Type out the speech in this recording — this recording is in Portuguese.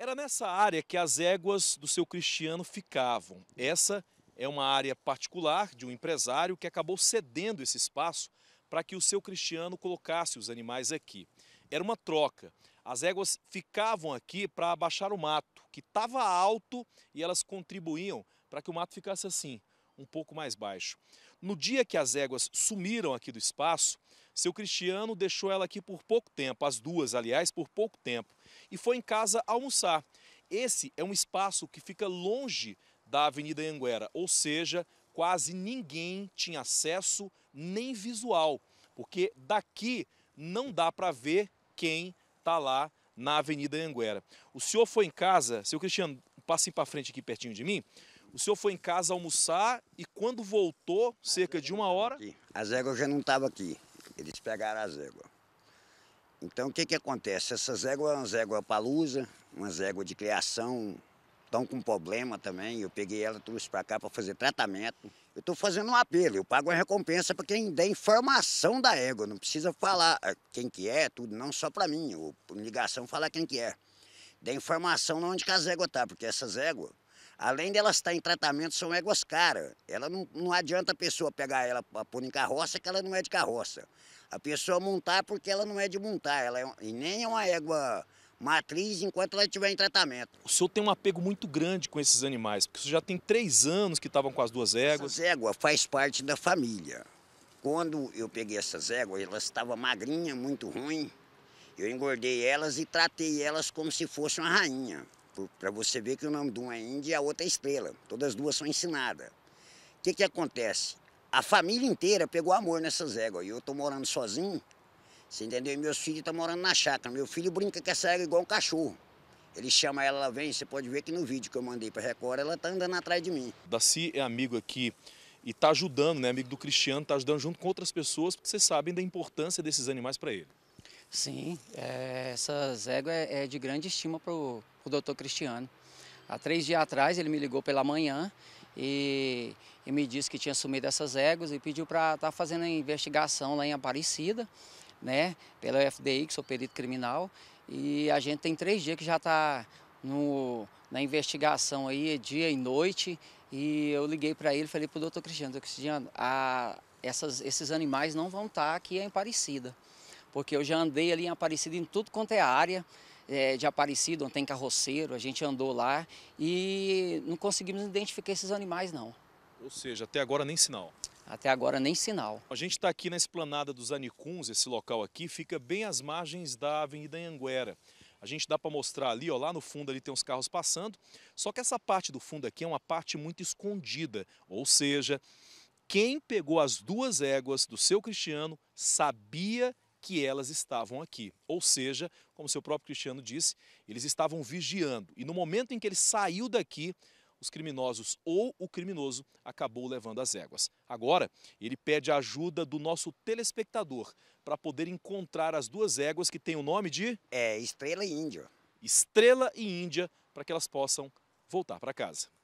Era nessa área que as éguas do seu Cristiano ficavam. Essa é uma área particular de um empresário que acabou cedendo esse espaço para que o seu Cristiano colocasse os animais aqui. Era uma troca. As éguas ficavam aqui para abaixar o mato, que estava alto, e elas contribuíam para que o mato ficasse assim, um pouco mais baixo. No dia que as éguas sumiram aqui do espaço, seu Cristiano deixou ela aqui por pouco tempo, as duas, aliás, por pouco tempo, e foi em casa almoçar. Esse é um espaço que fica longe da Avenida Anguera, ou seja, quase ninguém tinha acesso nem visual, porque daqui não dá para ver quem está lá na Avenida Anguera. O senhor foi em casa, seu Cristiano, passe para frente aqui pertinho de mim. O senhor foi em casa almoçar e quando voltou, cerca de uma hora... As éguas já não estavam aqui. Eles pegaram as éguas. Então, o que, que acontece? Essas éguas são é umas éguas palusa, umas éguas de criação, estão com problema também. Eu peguei ela, trouxe para cá para fazer tratamento. Eu estou fazendo um apelo, eu pago uma recompensa para quem der informação da égua. Não precisa falar eh, quem que é, tudo, não só para mim. Ou ligação falar quem que é. Dê informação onde que as éguas estão, tá, porque essas éguas Além dela estar em tratamento, são éguas caras. Ela não, não adianta a pessoa pegar ela para pôr em carroça, que ela não é de carroça. A pessoa montar porque ela não é de montar. Ela é, e nem é uma égua matriz enquanto ela estiver em tratamento. O senhor tem um apego muito grande com esses animais, porque o senhor já tem três anos que estavam com as duas éguas. Essas éguas faz parte da família. Quando eu peguei essas éguas, elas estavam magrinhas, muito ruim. Eu engordei elas e tratei elas como se fosse uma rainha para você ver que o nome de uma é Índia e a outra é Estrela. Todas as duas são ensinadas. O que, que acontece? A família inteira pegou amor nessas éguas. E eu estou morando sozinho, você entendeu? E meus filhos estão morando na chácara. Meu filho brinca com essa égua igual um cachorro. Ele chama ela, ela vem, você pode ver que no vídeo que eu mandei para Record, ela está andando atrás de mim. Daci é amigo aqui e está ajudando, né? Amigo do Cristiano, está ajudando junto com outras pessoas, porque vocês sabem da importância desses animais para ele. Sim, é, essas éguas é, é de grande estima para o doutor Cristiano. Há três dias atrás ele me ligou pela manhã e, e me disse que tinha sumido essas éguas e pediu para estar tá fazendo a investigação lá em Aparecida, né, pela FDI, que sou perito criminal. E a gente tem três dias que já está na investigação aí, é dia e noite. E eu liguei para ele falei para o doutor Cristiano, doutor Cristiano, a, essas, esses animais não vão estar tá aqui em Aparecida porque eu já andei ali em Aparecida em tudo quanto é área é, de Aparecida, onde tem carroceiro, a gente andou lá e não conseguimos identificar esses animais não. Ou seja, até agora nem sinal. Até agora nem sinal. A gente está aqui na esplanada dos Anicuns, esse local aqui fica bem às margens da Avenida Anguera. A gente dá para mostrar ali, ó, lá no fundo ali tem os carros passando, só que essa parte do fundo aqui é uma parte muito escondida, ou seja, quem pegou as duas éguas do seu Cristiano sabia que elas estavam aqui. Ou seja, como seu próprio Cristiano disse, eles estavam vigiando. E no momento em que ele saiu daqui, os criminosos ou o criminoso acabou levando as éguas. Agora, ele pede a ajuda do nosso telespectador para poder encontrar as duas éguas que têm o nome de. É, Estrela e Índia. Estrela e Índia, para que elas possam voltar para casa.